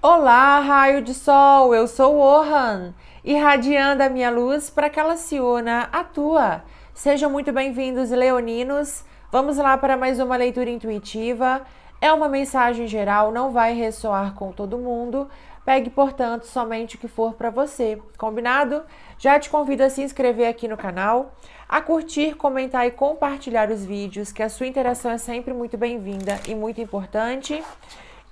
Olá, raio de sol, eu sou Orhan, irradiando a minha luz para que ela se una à tua. Sejam muito bem-vindos, leoninos. Vamos lá para mais uma leitura intuitiva. É uma mensagem geral, não vai ressoar com todo mundo. Pegue, portanto, somente o que for para você. Combinado? Já te convido a se inscrever aqui no canal, a curtir, comentar e compartilhar os vídeos, que a sua interação é sempre muito bem-vinda e muito importante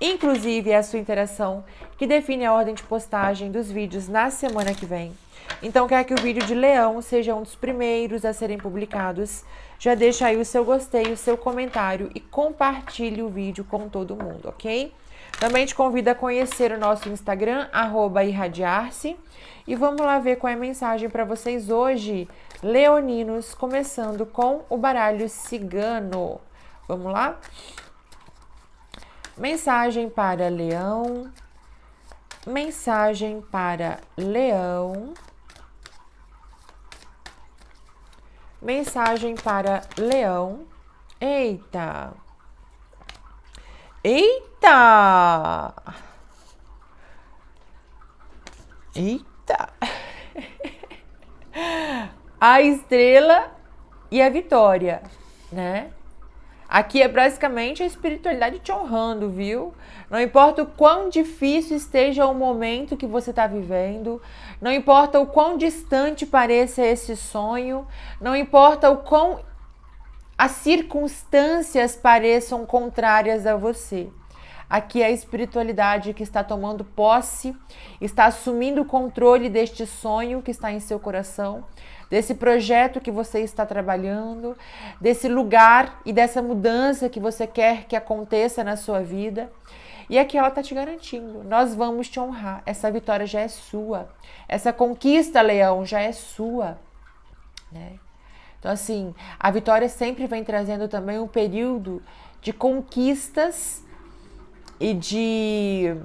inclusive é a sua interação, que define a ordem de postagem dos vídeos na semana que vem. Então, quer que o vídeo de Leão seja um dos primeiros a serem publicados? Já deixa aí o seu gostei, o seu comentário e compartilhe o vídeo com todo mundo, ok? Também te convido a conhecer o nosso Instagram, irradiar-se. E vamos lá ver qual é a mensagem para vocês hoje, leoninos, começando com o baralho cigano. Vamos lá? Mensagem para Leão. Mensagem para Leão. Mensagem para Leão. Eita! Eita! Eita! a estrela e a vitória, né? Aqui é basicamente a espiritualidade te honrando, viu? Não importa o quão difícil esteja o momento que você está vivendo, não importa o quão distante pareça esse sonho, não importa o quão as circunstâncias pareçam contrárias a você. Aqui é a espiritualidade que está tomando posse, está assumindo o controle deste sonho que está em seu coração desse projeto que você está trabalhando, desse lugar e dessa mudança que você quer que aconteça na sua vida. E aqui ela está te garantindo: nós vamos te honrar. Essa vitória já é sua. Essa conquista, leão, já é sua. Né? Então, assim, a vitória sempre vem trazendo também um período de conquistas e de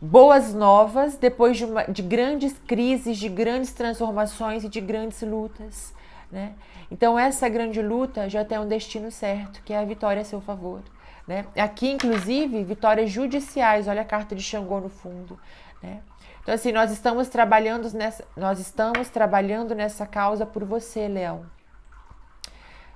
boas novas depois de, uma, de grandes crises, de grandes transformações e de grandes lutas. Né? Então, essa grande luta já tem um destino certo, que é a vitória a seu favor. Né? Aqui, inclusive, vitórias judiciais, olha a carta de Xangô no fundo. Né? Então, assim, nós estamos trabalhando nessa, nós estamos trabalhando nessa causa por você, Leão.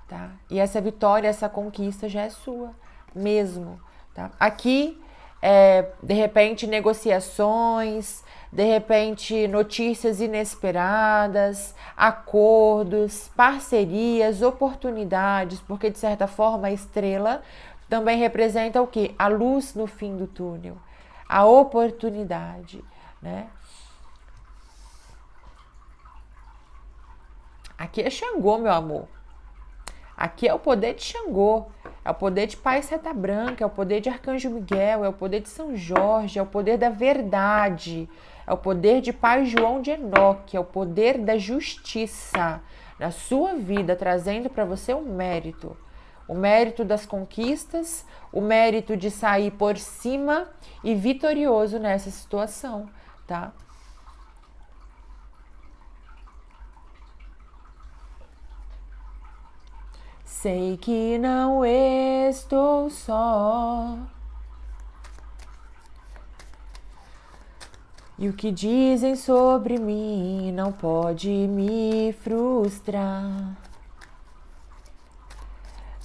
Tá? E essa vitória, essa conquista já é sua, mesmo. Tá? Aqui, é, de repente negociações, de repente notícias inesperadas, acordos, parcerias, oportunidades, porque de certa forma a estrela também representa o que? A luz no fim do túnel, a oportunidade, né? Aqui é Xangô, meu amor. Aqui é o poder de Xangô. É o poder de Pai Seta Branca, é o poder de Arcanjo Miguel, é o poder de São Jorge, é o poder da verdade, é o poder de Pai João de Enoque, é o poder da justiça na sua vida, trazendo para você o um mérito. O mérito das conquistas, o mérito de sair por cima e vitorioso nessa situação, tá? Sei que não estou só. E o que dizem sobre mim não pode me frustrar.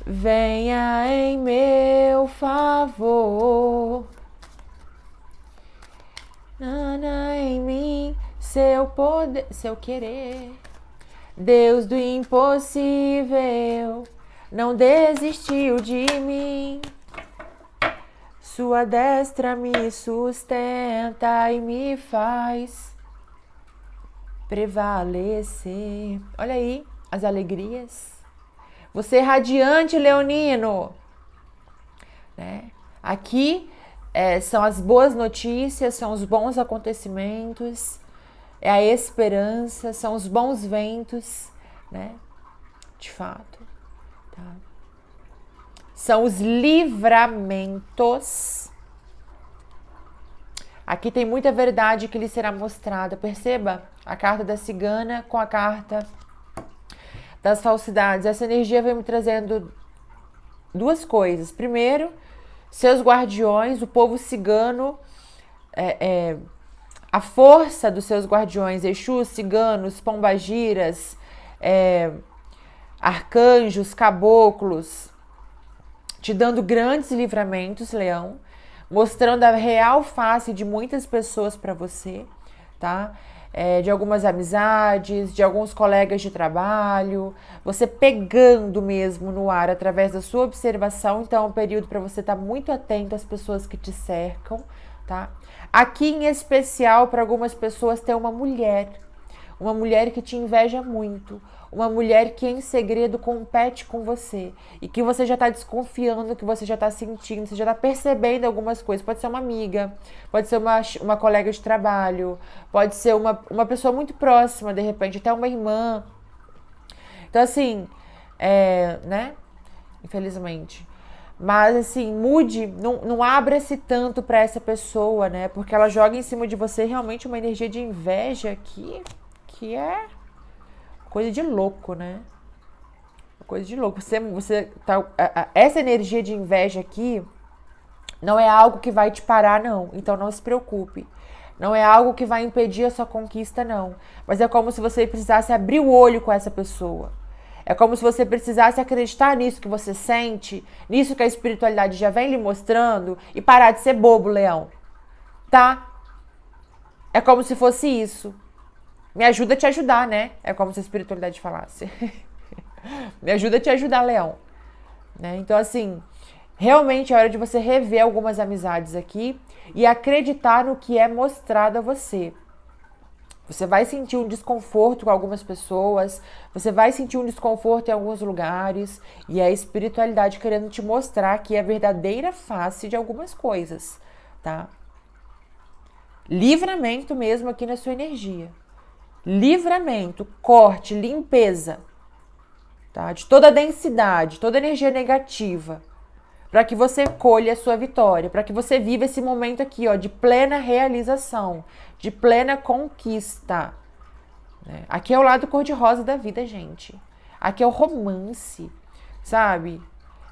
Venha em meu favor. Nana em mim, seu poder, seu querer. Deus do impossível não desistiu de mim. Sua destra me sustenta e me faz prevalecer. Olha aí as alegrias. Você é radiante, Leonino. Né? Aqui é, são as boas notícias, são os bons acontecimentos, é a esperança, são os bons ventos, né? De fato tá? São os livramentos. Aqui tem muita verdade que lhe será mostrada. Perceba a carta da cigana com a carta das falsidades. Essa energia vem me trazendo duas coisas. Primeiro, seus guardiões, o povo cigano, é, é, a força dos seus guardiões, Exus, ciganos, pombagiras, é, arcanjos, caboclos, te dando grandes livramentos, Leão, mostrando a real face de muitas pessoas para você, tá? É, de algumas amizades, de alguns colegas de trabalho, você pegando mesmo no ar através da sua observação. Então, é um período para você estar tá muito atento às pessoas que te cercam, tá? Aqui em especial para algumas pessoas tem uma mulher, uma mulher que te inveja muito, uma mulher que em segredo compete com você e que você já está desconfiando, que você já está sentindo, você já está percebendo algumas coisas. Pode ser uma amiga, pode ser uma, uma colega de trabalho, pode ser uma, uma pessoa muito próxima, de repente, até uma irmã. Então, assim, é, né? Infelizmente. Mas assim, mude, não, não abra-se tanto para essa pessoa, né? Porque ela joga em cima de você realmente uma energia de inveja que, que é coisa de louco, né? Coisa de louco. Você, você tá, essa energia de inveja aqui não é algo que vai te parar, não. Então não se preocupe. Não é algo que vai impedir a sua conquista, não. Mas é como se você precisasse abrir o olho com essa pessoa. É como se você precisasse acreditar nisso que você sente, nisso que a espiritualidade já vem lhe mostrando e parar de ser bobo, leão. Tá? É como se fosse isso. Me ajuda a te ajudar, né? É como se a espiritualidade falasse. Me ajuda a te ajudar, Leão. Né? Então, assim, realmente é hora de você rever algumas amizades aqui e acreditar no que é mostrado a você. Você vai sentir um desconforto com algumas pessoas, você vai sentir um desconforto em alguns lugares, e é a espiritualidade querendo te mostrar que é a verdadeira face de algumas coisas, tá? Livramento mesmo aqui na sua energia livramento, corte, limpeza tá? de toda a densidade, toda a energia negativa, para que você colhe a sua vitória, para que você viva esse momento aqui ó, de plena realização, de plena conquista. Né? Aqui é o lado cor-de-rosa da vida, gente. Aqui é o romance, sabe?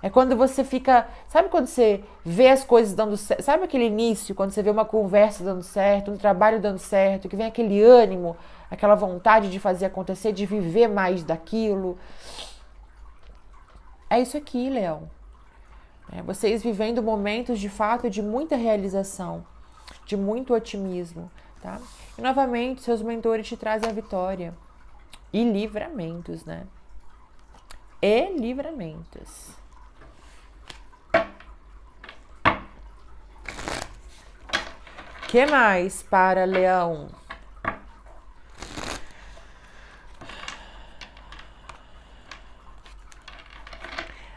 É quando você fica. Sabe quando você vê as coisas dando certo? Sabe aquele início, quando você vê uma conversa dando certo, um trabalho dando certo, que vem aquele ânimo, aquela vontade de fazer acontecer, de viver mais daquilo? É isso aqui, Leão. É, vocês vivendo momentos de fato de muita realização, de muito otimismo, tá? E novamente, seus mentores te trazem a vitória e livramentos, né? E livramentos. que mais para Leão?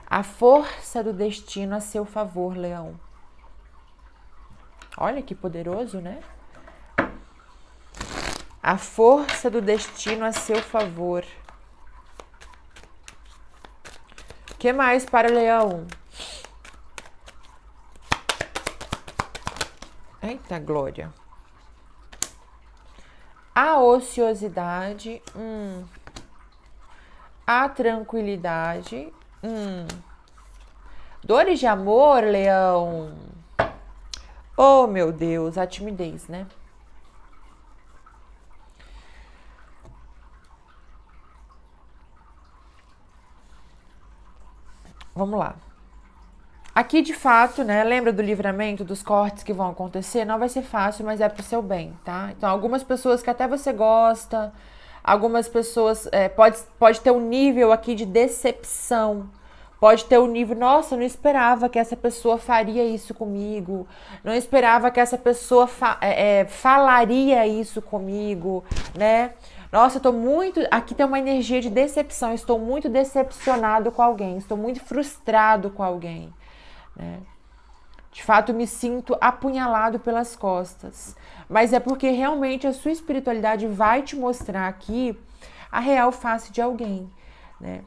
A força do destino a seu favor, Leão. Olha que poderoso, né? A força do destino a seu favor. O que mais para Leão? Eita glória. A ociosidade, hum. A tranquilidade, hum. Dores de amor, leão. Oh, meu Deus, a timidez, né? Vamos lá. Aqui, de fato, né, lembra do livramento, dos cortes que vão acontecer? Não vai ser fácil, mas é pro seu bem, tá? Então, algumas pessoas que até você gosta, algumas pessoas, é, pode, pode ter um nível aqui de decepção, pode ter um nível, nossa, eu não esperava que essa pessoa faria isso comigo, não esperava que essa pessoa fa é, é falaria isso comigo, né? Nossa, eu tô muito. Aqui tem uma energia de decepção. Estou muito decepcionado com alguém. Estou muito frustrado com alguém. Né? De fato, me sinto apunhalado pelas costas. Mas é porque realmente a sua espiritualidade vai te mostrar aqui a real face de alguém, né?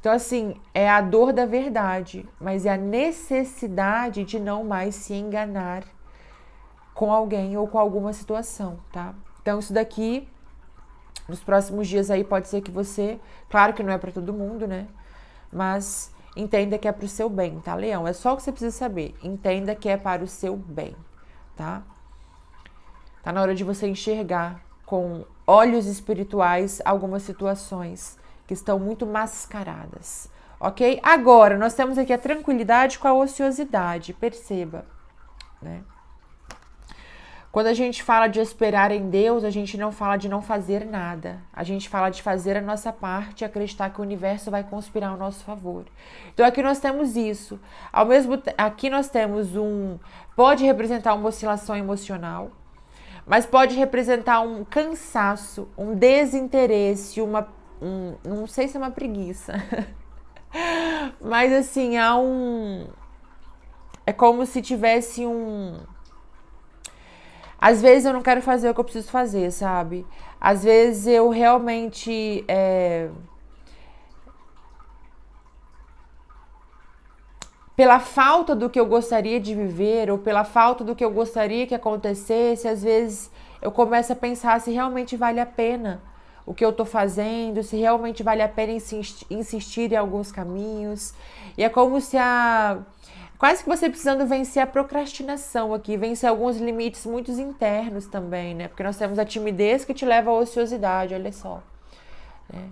Então, assim, é a dor da verdade, mas é a necessidade de não mais se enganar com alguém ou com alguma situação, tá? Então, isso daqui, nos próximos dias aí, pode ser que você. Claro que não é para todo mundo, né? Mas Entenda que é para o seu bem, tá, Leão? É só o que você precisa saber. Entenda que é para o seu bem, tá? Tá na hora de você enxergar com olhos espirituais algumas situações que estão muito mascaradas, ok? Agora, nós temos aqui a tranquilidade com a ociosidade, perceba, né? Quando a gente fala de esperar em Deus, a gente não fala de não fazer nada. A gente fala de fazer a nossa parte e acreditar que o universo vai conspirar ao nosso favor. Então aqui nós temos isso. Ao mesmo aqui nós temos um pode representar uma oscilação emocional, mas pode representar um cansaço, um desinteresse, uma um, não sei se é uma preguiça. mas assim, há um é como se tivesse um às vezes eu não quero fazer o que eu preciso fazer, sabe? Às vezes eu realmente. É... Pela falta do que eu gostaria de viver, ou pela falta do que eu gostaria que acontecesse, às vezes eu começo a pensar se realmente vale a pena o que eu tô fazendo, se realmente vale a pena insistir em alguns caminhos. E é como se a quase que você precisando vencer a procrastinação aqui, vencer alguns limites muito internos também, né? Porque nós temos a timidez que te leva à ociosidade, olha só. Né?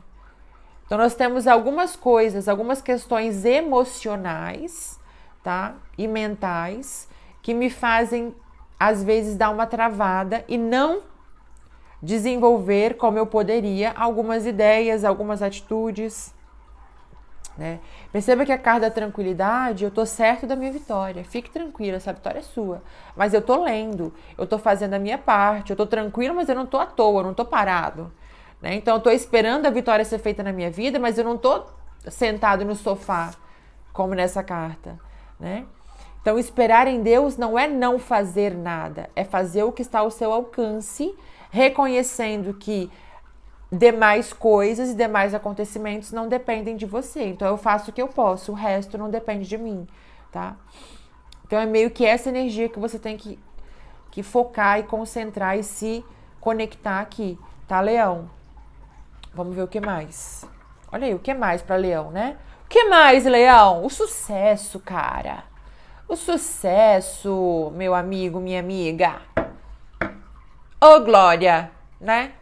Então nós temos algumas coisas, algumas questões emocionais, tá? E mentais que me fazem às vezes dar uma travada e não desenvolver como eu poderia algumas ideias, algumas atitudes. Né? Perceba que a carta da tranquilidade, eu tô certo da minha vitória. Fique tranquila, essa vitória é sua. Mas eu tô lendo, eu tô fazendo a minha parte, eu tô tranquilo, mas eu não tô à toa, eu não tô parado. Né? Então eu tô esperando a vitória ser feita na minha vida, mas eu não tô sentado no sofá, como nessa carta. Né? Então esperar em Deus não é não fazer nada, é fazer o que está ao seu alcance, reconhecendo que demais coisas e demais acontecimentos não dependem de você. Então eu faço o que eu posso, o resto não depende de mim, tá? Então é meio que essa energia que você tem que, que focar e concentrar e se conectar aqui, tá, Leão? Vamos ver o que mais. Olha aí, o que mais para Leão, né? O que mais, Leão? O sucesso, cara. O sucesso, meu amigo, minha amiga. Ô, oh, Glória, né?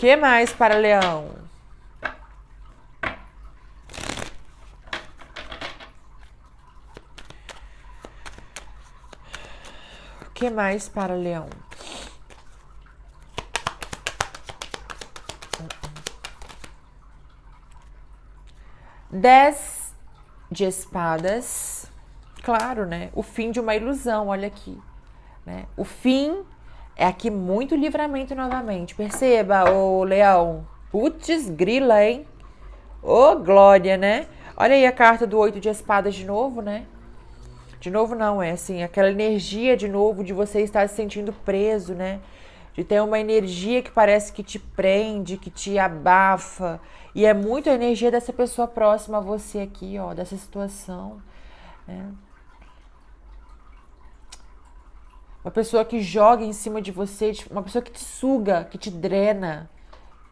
que mais para leão? O que mais para leão? Dez de espadas. Claro, né? O fim de uma ilusão, olha aqui. Né? O fim é aqui muito livramento novamente. Perceba, ô leão. Putz, grila, hein? Ô, glória, né? Olha aí a carta do oito de espadas de novo, né? De novo não, é assim, aquela energia de novo de você estar se sentindo preso, né? De ter uma energia que parece que te prende, que te abafa. E é muito a energia dessa pessoa próxima a você aqui, ó, dessa situação, né? Uma pessoa que joga em cima de você, uma pessoa que te suga, que te drena,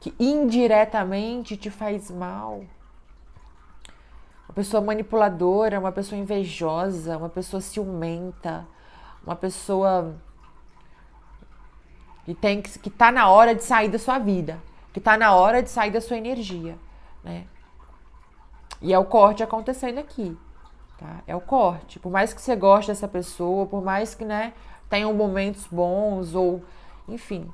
que indiretamente te faz mal. Uma pessoa manipuladora, uma pessoa invejosa, uma pessoa ciumenta, uma pessoa que tem que, que tá na hora de sair da sua vida, que tá na hora de sair da sua energia, né? E é o corte acontecendo aqui, tá? É o corte. Por mais que você goste dessa pessoa, por mais que, né, tenham momentos bons ou, enfim.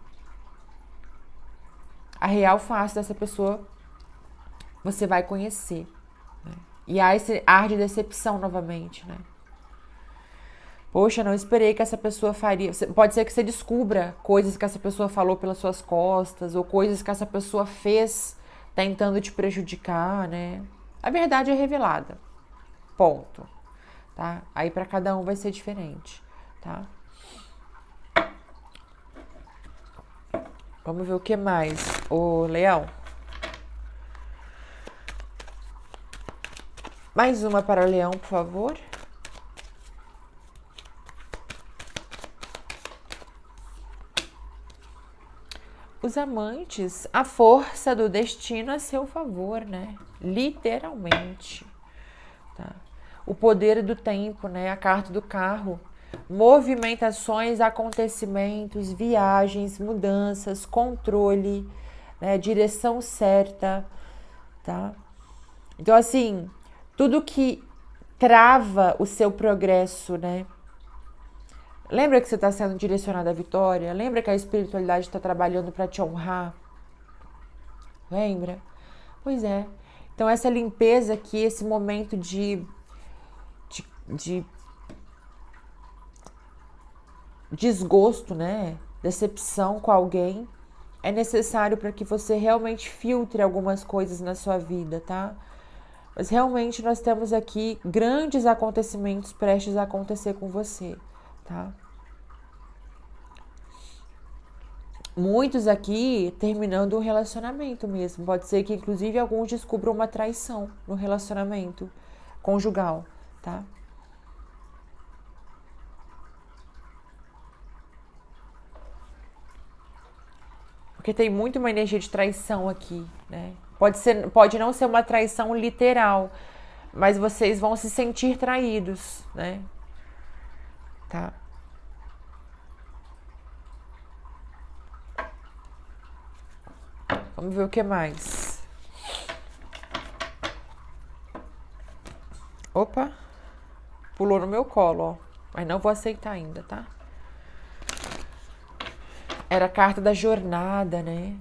A real face dessa pessoa você vai conhecer. Né? E há esse ar de decepção novamente, né? Poxa, não esperei que essa pessoa faria. Pode ser que você descubra coisas que essa pessoa falou pelas suas costas ou coisas que essa pessoa fez tentando te prejudicar, né? A verdade é revelada. Ponto. Tá? Aí para cada um vai ser diferente, tá? Vamos ver o que mais, o leão. Mais uma para o leão, por favor. Os amantes, a força do destino a seu favor, né? Literalmente. Tá? O poder do tempo, né? A carta do carro movimentações, acontecimentos, viagens, mudanças, controle, né, direção certa, tá? Então, assim, tudo que trava o seu progresso, né? Lembra que você está sendo direcionado à vitória? Lembra que a espiritualidade está trabalhando para te honrar? Lembra? Pois é. Então, essa limpeza aqui, esse momento de, de, de desgosto, né, decepção com alguém, é necessário para que você realmente filtre algumas coisas na sua vida, tá? Mas realmente nós temos aqui grandes acontecimentos prestes a acontecer com você, tá? Muitos aqui terminando um relacionamento mesmo. Pode ser que, inclusive, alguns descubram uma traição no relacionamento conjugal, tá? Porque tem muito uma energia de traição aqui, né? Pode, ser, pode não ser uma traição literal, mas vocês vão se sentir traídos, né? Tá? Vamos ver o que mais. Opa! Pulou no meu colo, ó. Mas não vou aceitar ainda, tá? Era a carta da jornada, né?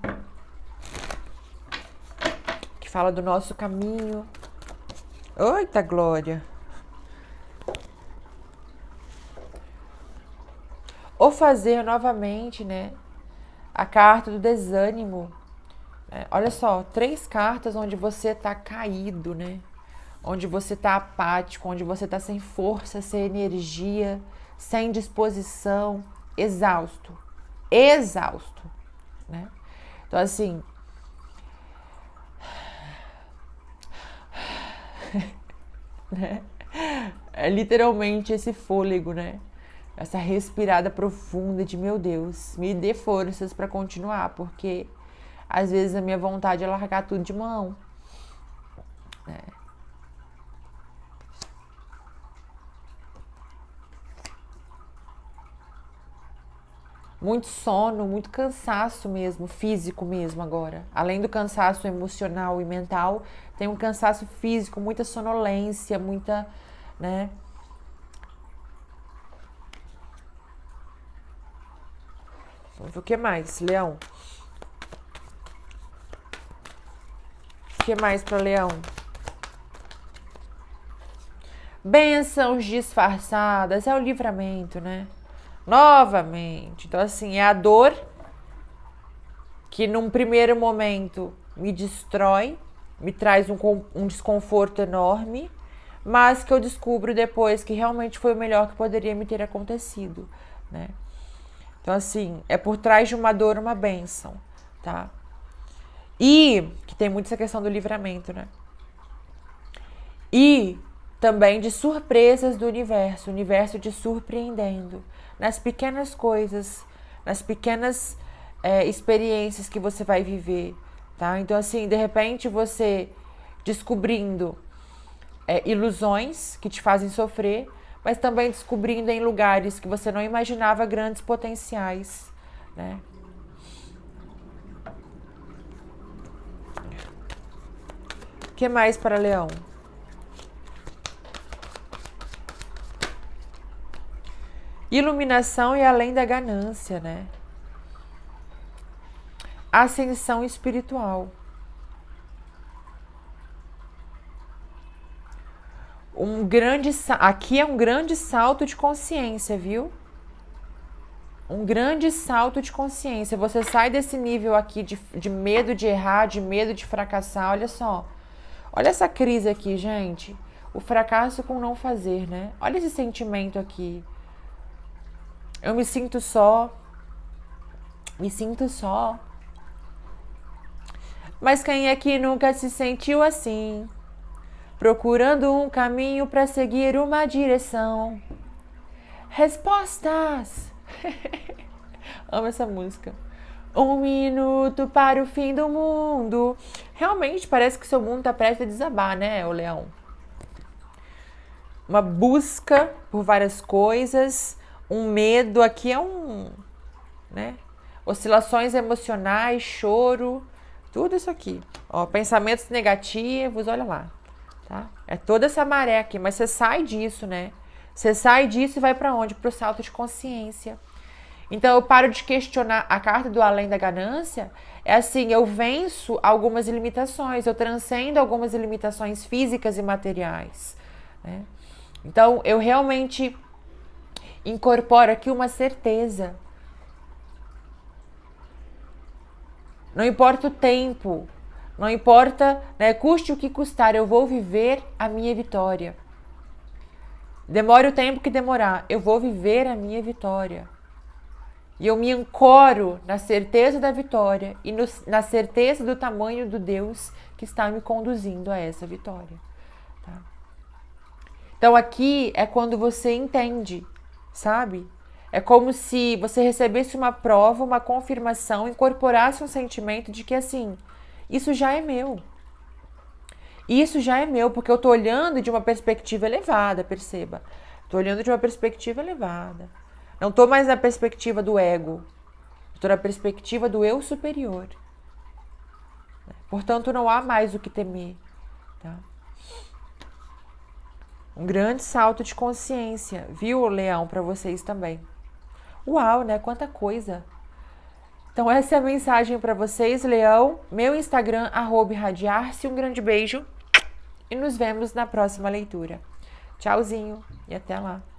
Que fala do nosso caminho. Eita glória! Ou fazer novamente, né? A carta do desânimo. É, olha só, três cartas onde você tá caído, né? Onde você tá apático, onde você tá sem força, sem energia, sem disposição, exausto exausto, né? Então, assim. né? É literalmente esse fôlego, né? Essa respirada profunda de meu Deus, me dê forças para continuar, porque às vezes a minha vontade é largar tudo de mão. Né? muito sono, muito cansaço mesmo, físico mesmo agora. Além do cansaço emocional e mental, tem um cansaço físico, muita sonolência, muita, né? Vamos ver o que mais, Leão. O que mais para Leão? Bênçãos disfarçadas, é o livramento, né? novamente. Então, assim, é a dor que num primeiro momento me destrói, me traz um, um desconforto enorme, mas que eu descubro depois que realmente foi o melhor que poderia me ter acontecido, né? Então, assim, é por trás de uma dor uma bênção, tá? E que tem muito essa questão do livramento, né? E também de surpresas do universo, o universo te surpreendendo nas pequenas coisas, nas pequenas é, experiências que você vai viver, tá? Então, assim, de repente você descobrindo é, ilusões que te fazem sofrer, mas também descobrindo em lugares que você não imaginava grandes potenciais, né? O que mais para Leão? Iluminação e além da ganância, né? Ascensão espiritual. Um grande aqui é um grande salto de consciência, viu? um grande salto de consciência. Você sai desse nível aqui de, de medo de errar, de medo de fracassar. Olha só. Olha essa crise aqui, gente. O fracasso com não fazer, né? Olha esse sentimento aqui. Eu me sinto só. Me sinto só. Mas quem é que nunca se sentiu assim? Procurando um caminho para seguir uma direção. Respostas. Amo essa música. Um minuto para o fim do mundo. Realmente parece que seu mundo está prestes a desabar, né, o leão? Uma busca por várias coisas, um medo, aqui é um, né? Oscilações emocionais, choro, tudo isso aqui. Ó, pensamentos negativos, olha lá, tá? É toda essa maré aqui, mas você sai disso, né? Você sai disso e vai para onde? Para o salto de consciência. Então eu paro de questionar a carta do além da ganância. É assim, eu venço algumas limitações, eu transcendo algumas limitações físicas e materiais. Né? Então eu realmente incorpora aqui uma certeza. Não importa o tempo, não importa, né, custe o que custar, eu vou viver a minha vitória. Demore o tempo que demorar, eu vou viver a minha vitória. E eu me ancoro na certeza da vitória e no, na certeza do tamanho do Deus que está me conduzindo a essa vitória. Tá? Então aqui é quando você entende sabe? É como se você recebesse uma prova, uma confirmação, incorporasse um sentimento de que assim, isso já é meu. Isso já é meu, porque eu tô olhando de uma perspectiva elevada, perceba. Tô olhando de uma perspectiva elevada. Não tô mais na perspectiva do ego. Tô na perspectiva do eu superior. Portanto, não há mais o que temer. Tá? Um grande salto de consciência, viu, Leão, para vocês também. Uau, né? Quanta coisa! Então, essa é a mensagem para vocês, Leão. Meu Instagram, radiar-se. Um grande beijo e nos vemos na próxima leitura. Tchauzinho e até lá!